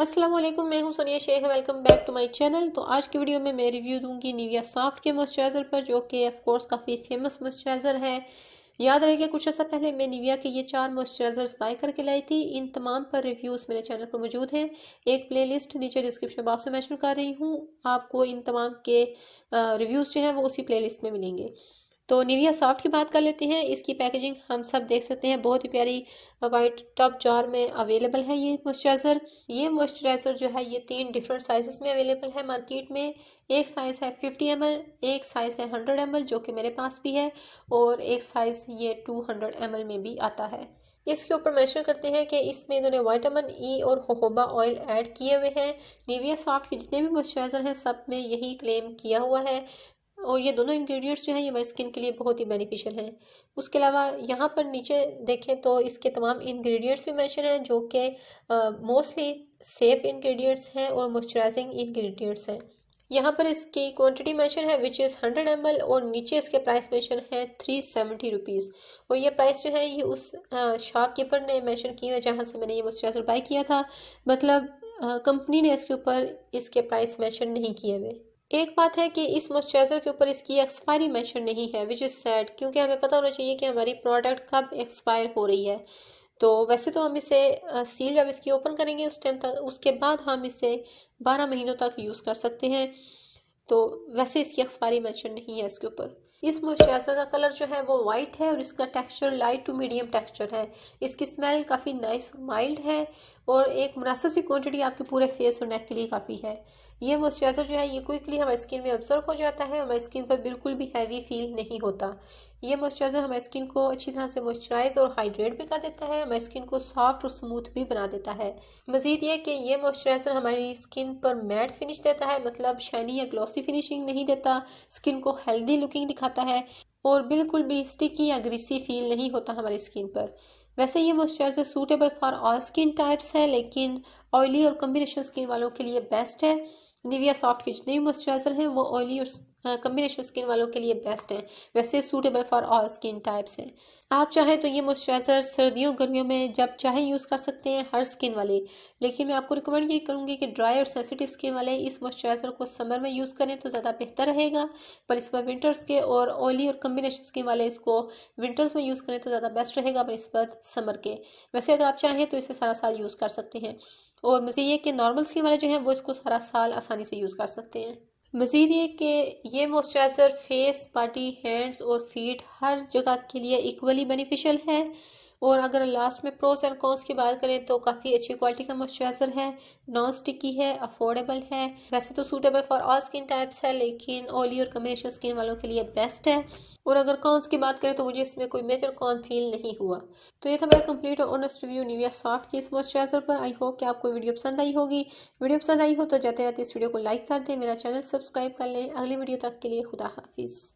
असलम मैं हूं Sonia Shaikh welcome back to my channel तो आज की वीडियो में मैं रिव्यू दूंगी निविया सॉफ्ट के मॉइस्चराइज़र पर जो कि ऑफ कोर्स काफ़ी फेमस मॉइस्चराइज़र है याद रहेगा कुछ ऐसा पहले मैं निविया के ये चार मॉइस्चराइजर्स बाय करके लाई थी इन तमाम पर रिव्यूज़ मेरे चैनल पर मौजूद हैं एक लिस्ट नीचे डिस्क्रिप्शन बॉक्स में मैशन कर रही हूँ आपको इन तमाम के रिव्यूज़ जो हैं वो उसी लिस्ट में मिलेंगे तो निविया सॉफ्ट की बात कर लेते हैं इसकी पैकेजिंग हम सब देख सकते हैं बहुत ही प्यारी वाइट टॉप जार में अवेलेबल है ये मॉइस्चराइज़र ये मॉइस्चराइज़र जो है ये तीन डिफरेंट साइजेस में अवेलेबल है मार्केट में एक साइज़ है फिफ्टी एम एक साइज़ है हंड्रेड एम जो कि मेरे पास भी है और एक साइज़ ये टू हंड्रेड में भी आता है इसके ऊपर मैंशन करते हैं कि इसमें इन्होंने वाइटामिन ई e और होहोबा ऑयल ऐड किए हुए हैं निविया सॉफ्ट के जितने भी मॉइस्चराइज़र हैं सब में यही क्लेम किया हुआ है और ये दोनों इंग्रेडिएंट्स जो हैं ये हमारी स्किन के लिए बहुत ही बेनिफिशियल हैं उसके अलावा यहाँ पर नीचे देखें तो इसके तमाम इंग्रेडिएंट्स भी मेंशन हैं जो कि मोस्टली सेफ इंग्रेडिएंट्स हैं और मॉइस्चराइजिंग इंग्रेडिएंट्स हैं यहाँ पर इसकी क्वांटिटी मेंशन है विच इज़ हंड्रेड एम और नीचे इसके प्राइस मेंशन है थ्री सेवेंटी रुपीज़ और ये प्राइस जो है ये उस शॉपकीपर ने मेंशन की है जहाँ से मैंने ये मॉइस्चराइजर बाई किया था मतलब कंपनी ने इसके ऊपर इसके प्राइस मेंशन नहीं किए हुए एक बात है कि इस मॉइस्चराइज़र के ऊपर इसकी एक्सपायरी मेंशन नहीं है विच इज़ सैड क्योंकि हमें पता होना चाहिए कि हमारी प्रोडक्ट कब एक्सपायर हो रही है तो वैसे तो हम इसे सील जब इसकी ओपन करेंगे उस टाइम तक उसके बाद हम इसे बारह महीनों तक यूज़ कर सकते हैं तो वैसे इसकी एक्सपायरी मेंशन नहीं है इसके ऊपर इस मॉइस्चराइज़र का कलर जो है वो वाइट है और इसका texture light to medium texture है इसकी स्मेल काफ़ी नाइस और माइल्ड है और एक मुनासिब सी क्वांटिटी आपके पूरे फेस और नेक के लिए काफ़ी है ये मॉइस्चराइज़र जो है ये क्विकली हमारी स्किन में ऑब्जर्व हो जाता है हमारी स्किन पर बिल्कुल भी हैवी फील नहीं होता ये मॉइस्चराइज़र हमारी स्किन को अच्छी तरह से मॉइस्चराइज और हाइड्रेट भी कर देता है हमारी स्किन को सॉफ्ट और स्मूथ भी बना देता है मजीद ये कि ये मॉइस्चराइज़र हमारी स्किन पर मैट फिनिश देता है मतलब शाइनी या ग्लॉसी फिनिशिंग नहीं देता स्किन को हेल्दी लुकिंग दिखा दिखाता है और बिल्कुल भी स्टिकी या ग्रीसी फील नहीं होता हमारी स्किन पर वैसे ये moisturiser suitable for all skin types है लेकिन ऑयली और कम्बिनेशन स्किन वालों के लिए बेस्ट है निविया सॉफ्ट के जितने भी मॉइस्चराइज़र हैं वो ऑयली और कम्बिनेशन हाँ, स्किन वालों के लिए बेस्ट है वैसे suitable for all skin types हैं आप चाहें तो ये मॉइस्चराइज़र सर्दियों गर्मियों में जब चाहे यूज़ कर सकते हैं हर स्किन वाले लेकिन मैं आपको रिकमेंड ये करूँगी कि ड्राई और सेंसिटिव स्किन वाले इस मॉइस्चराइज़र को समर में यूज़ करें तो ज़्यादा बेहतर रहेगा पर इस पर विंटर्स के और ऑयली और कम्बिनेशन स्किन वाले इसको विंटर्स में यूज़ करें तो ज़्यादा बेस्ट रहेगा पर इस पर समर के वैसे अगर आप चाहें तो इसे सारा साल यूज़ कर सकते हैं और मुझे ये कि नॉर्मल स्किन वाले जो हैं वो इसको सारा साल आसानी से यूज़ कर सकते हैं मज़ीद ये कि ये मॉइस्चराइज़र फेस बॉडी हैंड्स और फीट हर जगह के लिए इक्वली बेनिफिशियल है और अगर लास्ट में प्रोस एंड कॉन्स की बात करें तो काफ़ी अच्छी क्वालिटी का मॉइस्चराइज़र है नॉन स्टिकी है अफोर्डेबल है वैसे तो suitable for all skin types है लेकिन ऑयली और कम्बिनेशन स्किन वालों के लिए बेस्ट है और अगर कॉन्स की बात करें तो मुझे इसमें कोई मेजर कॉन फील नहीं हुआ तो ये था मेरा कंप्लीट और ऑनस्ट रिव्यू न्यूया सॉफ्ट की इस मॉइस्चराइजर पर आई होप कि आपको वीडियो पसंद आई होगी वीडियो पसंद आई हो तो जाते जाते इस वीडियो को लाइक कर दें मेरा चैनल सब्सक्राइब कर लें अगली वीडियो तक के लिए खुदा हाफिज़